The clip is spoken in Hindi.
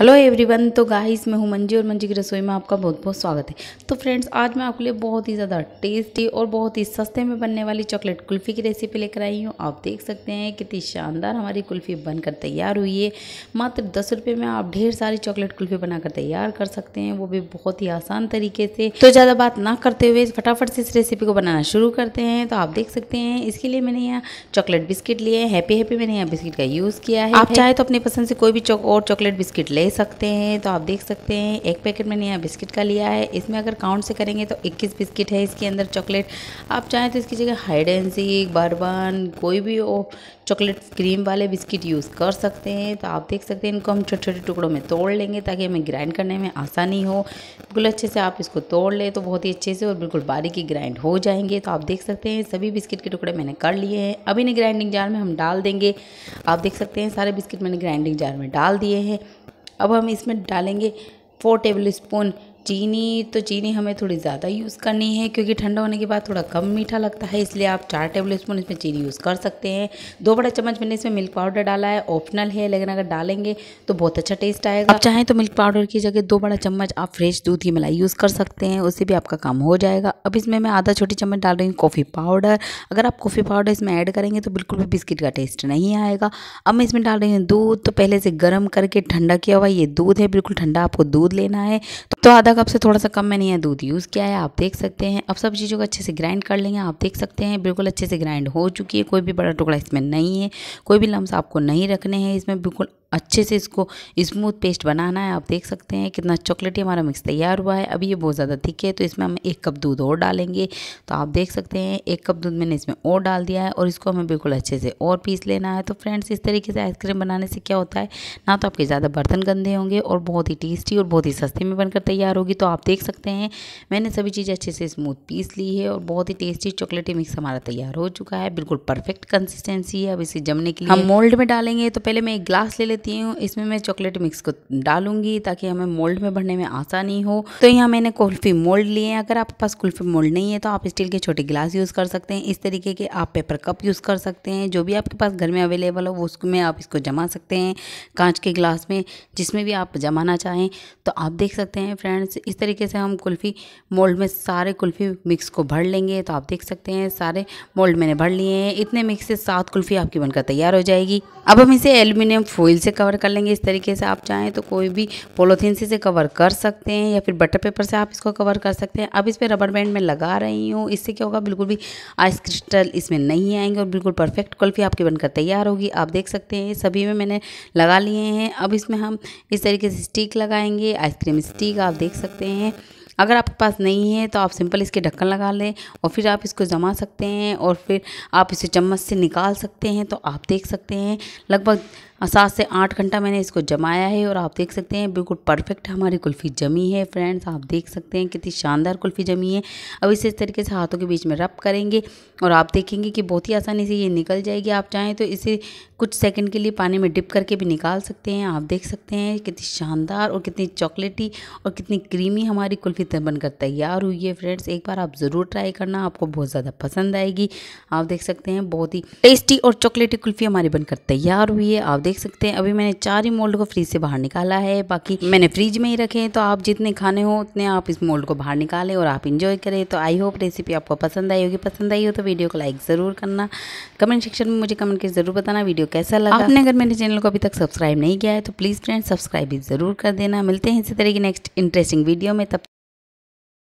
हेलो एवरीवन तो गाइस मैं हूं मंजी और मंजी की रसोई में आपका बहुत बहुत स्वागत है तो फ्रेंड्स आज मैं आपके लिए बहुत ही ज़्यादा टेस्टी और बहुत ही सस्ते में बनने वाली चॉकलेट कुल्फ़ी की रेसिपी लेकर आई हूं आप देख सकते हैं कितनी शानदार हमारी कुल्फ़ी बनकर तैयार हुई है मात्र दस रुपये में आप ढेर सारी चॉकलेट कुल्फ़ी बनाकर तैयार कर सकते हैं वो भी बहुत ही आसान तरीके से तो ज़्यादा बात ना करते हुए फटाफट से इस रेसिपी को बनाना शुरू करते हैं तो आप देख सकते हैं इसके लिए मैंने यहाँ चॉकलेट बिस्किट लिए हैप्पी हैप्पी मैंने यहाँ बिस्किट का यूज़ किया है आप चाहे तो अपनी पसंद से कोई भी और चॉकलेट बिस्किट ले सकते हैं तो आप देख सकते हैं एक पैकेट मैंने यहाँ बिस्किट का लिया है इसमें अगर काउंट से करेंगे तो 21 बिस्किट है इसके अंदर चॉकलेट आप चाहें तो इसकी जगह हाइड एंड सीक बर्बन कोई भी वो चॉकलेट क्रीम वाले बिस्किट यूज़ कर सकते हैं तो आप देख सकते हैं इनको हम छोटे छोटे टुकड़ों में तोड़ लेंगे ताकि हमें ग्राइंड करने में आसानी हो बिल्कुल अच्छे से आप इसको तोड़ लें तो बहुत ही अच्छे से और बिल्कुल बारीकी ग्राइंड हो जाएंगे तो आप देख सकते हैं सभी बिस्किट के टुकड़े मैंने कर लिए हैं अभी इन्हें ग्राइंडिंग जार में हम डाल देंगे आप देख सकते हैं सारे बिस्किट मैंने ग्राइंडिंग जार में डाल दिए हैं अब हम इसमें डालेंगे फोर टेबल स्पून चीनी तो चीनी हमें थोड़ी ज़्यादा यूज़ करनी है क्योंकि ठंडा होने के बाद थोड़ा कम मीठा लगता है इसलिए आप चार टेबल स्पून इसमें चीनी यूज़ कर सकते हैं दो बड़ा चम्मच मैंने इसमें मिल्क पाउडर डाला है ऑप्शनल है लेकिन अगर डालेंगे तो बहुत अच्छा टेस्ट आएगा आप चाहें तो मिल्क पाउडर की जगह दो बड़ा चम्मच आप फ्रेश दूध की मलाई यूज़ कर सकते हैं उससे भी आपका काम हो जाएगा अब इसमें मैं आधा छोटी चम्मच डाल रही हूँ कॉफ़ी पाउडर अगर आप कॉफ़ी पाउडर इसमें ऐड करेंगे तो बिल्कुल भी बिस्किट का टेस्ट नहीं आएगा अब मैं इसमें डाल रही हूँ दूध तो पहले से गर्म करके ठंडा किया हुआ ये दूध है बिल्कुल ठंडा आपको दूध लेना है तो तो आधा कप से थोड़ा सा कम मैंने यहाँ दूध यूज़ किया है आप देख सकते हैं अब सब चीज़ों को अच्छे से ग्राइंड कर लेंगे आप देख सकते हैं बिल्कुल अच्छे से ग्राइंड हो चुकी है कोई भी बड़ा टुकड़ा इसमें नहीं है कोई भी लम्स आपको नहीं रखने हैं इसमें बिल्कुल अच्छे से इसको स्मूथ पेस्ट बनाना है आप देख सकते हैं कितना चॉकलेटी हमारा मिक्स तैयार हुआ है अभी ये बहुत ज़्यादा थिक है तो इसमें हम एक कप दूध और डालेंगे तो आप देख सकते हैं एक कप दूध मैंने इसमें और डाल दिया है और इसको हमें बिल्कुल अच्छे से और पीस लेना है तो फ्रेंड्स इस तरीके से आइसक्रीम बनाने से क्या होता है ना तो आपके ज़्यादा बर्तन गंदे होंगे और बहुत ही टेस्टी और बहुत ही सस्ते में बनकर तैयार तैयार होगी तो आप देख सकते हैं मैंने सभी चीज़ें अच्छे से स्मूथ पीस ली है और बहुत ही टेस्टी चॉकलेटी मिक्स हमारा तैयार हो चुका है बिल्कुल परफेक्ट कंसिस्टेंसी है अब इसे जमने के लिए हम मोल्ड में डालेंगे तो पहले मैं एक ग्लास ले लेती हूँ इसमें मैं चॉकलेट मिक्स को डालूंगी ताकि हमें मोल्ड में भरने में आसानी हो तो यहाँ मैंने कुल्फी मोल्ड लिए हैं अगर आपके पास कुल्फी मोल्ड नहीं है तो आप स्टील के छोटे गिलास यूज़ कर सकते हैं इस तरीके के आप पेपर कप यूज़ कर सकते हैं जो भी आपके पास घर में अवेलेबल हो उसमें आप इसको जमा सकते हैं कांच के गिलास में जिसमें भी आप जमाना चाहें तो आप देख सकते हैं फ्रेंड फ्रेंड्स इस तरीके से हम कुल्फ़ी मोल्ड में सारे कुल्फ़ी मिक्स को भर लेंगे तो आप देख सकते हैं सारे मोल्ड मैंने भर लिए हैं इतने मिक्स से सात कुल्फ़ी आपकी बनकर तैयार हो जाएगी अब हम इसे एल्यूमिनियम फोइल से कवर कर लेंगे इस तरीके से आप चाहें तो कोई भी पोलोथीन से कवर कर सकते हैं या फिर बटर पेपर से आप इसको कवर कर सकते हैं अब इस पर रबर बैंड में लगा रही हूँ इससे क्या होगा बिल्कुल भी आइस क्रिस्टल इसमें नहीं आएंगे और बिल्कुल परफेक्ट कुल्फ़ी आपकी बनकर तैयार होगी आप देख सकते हैं सभी में मैंने लगा लिए हैं अब इसमें हम इस तरीके से स्टिक लगाएंगे आइसक्रीम स्टिक आप देख सकते हैं अगर आपके पास नहीं है तो आप सिंपल इसके ढक्कन लगा लें और फिर आप इसको जमा सकते हैं और फिर आप इसे चम्मच से निकाल सकते हैं तो आप देख सकते हैं लगभग सात से आठ घंटा मैंने इसको जमाया है और आप देख सकते हैं बिल्कुल परफेक्ट हमारी कुल्फ़ी जमी है फ्रेंड्स आप देख सकते हैं कितनी शानदार कुल्फ़ी जमी है अब इसे इस तरीके से हाथों के बीच में रब करेंगे और आप देखेंगे कि बहुत ही आसानी से ये निकल जाएगी आप चाहें तो इसे कुछ सेकंड के लिए पानी में डिप करके भी निकाल सकते हैं आप देख सकते हैं कितनी शानदार और कितनी चॉकलेटी और कितनी क्रीमी हमारी कुल्फ़ी एकदम बनकर तैयार हुई है फ्रेंड्स एक बार आप ज़रूर ट्राई करना आपको बहुत ज़्यादा पसंद आएगी आप देख सकते हैं बहुत ही टेस्टी और चॉकलेटी कुल्फ़ी हमारी बनकर तैयार हुई है आप देख सकते हैं अभी मैंने चार ही मोल्ड को फ्रिज से बाहर निकाला है बाकी मैंने फ्रिज में ही रखे हैं तो आप जितने खाने हो उतने आप इस मोल्ड को बाहर निकालें और आप इंजॉय करें तो आई होप रेसिपी आपको पसंद आई होगी पसंद आई हो तो वीडियो को लाइक ज़रूर करना कमेंट सेक्शन में मुझे कमेंट करके ज़रूर बताना वीडियो कैसा लगा आपने अगर मेरे चैनल को अभी तक सब्सक्राइब नहीं किया है तो प्लीज़ फ्रेंड सब्सक्राइब भी ज़रूर कर देना मिलते हैं इसी तरह की नेक्स्ट इंटरेस्टिंग वीडियो में तब